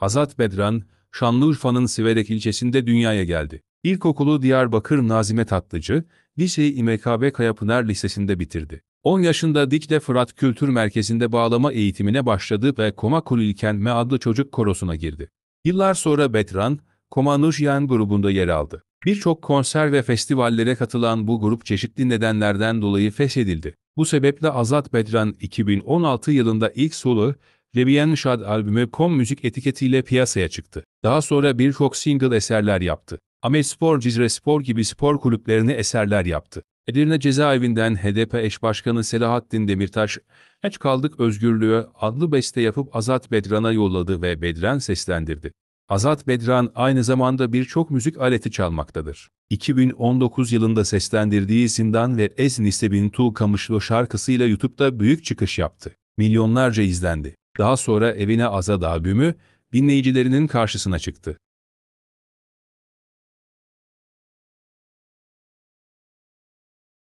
Azat Bedran, Şanlıurfa'nın Siverek ilçesinde dünyaya geldi. İlkokulu Diyarbakır Nazime Tatlıcı, liseyi İMKB Kayapınar Lisesi'nde bitirdi. 10 yaşında Dikle Fırat Kültür Merkezi'nde bağlama eğitimine başladı ve Komakul İlkenme adlı çocuk korosuna girdi. Yıllar sonra Bedran, Komanuşyan grubunda yer aldı. Birçok konser ve festivallere katılan bu grup çeşitli nedenlerden dolayı feshedildi. Bu sebeple Azat Bedran 2016 yılında ilk solo Debian Shad albümü Com Müzik etiketiyle piyasaya çıktı. Daha sonra birçok single eserler yaptı. Ahmet Spor, Cizre Spor gibi spor kulüplerine eserler yaptı. Edirne cezaevinden HDP eş başkanı Selahattin Demirtaş, Aç Kaldık özgürlüğü" adlı beste yapıp Azat Bedran'a yolladı ve Bedran seslendirdi. Azat Bedran aynı zamanda birçok müzik aleti çalmaktadır. 2019 yılında seslendirdiği "Sindan" ve Ez Nisebin Tu Kamışlı şarkısıyla YouTube'da büyük çıkış yaptı. Milyonlarca izlendi. Daha sonra evine Azad abimi, dinleyicilerinin karşısına çıktı.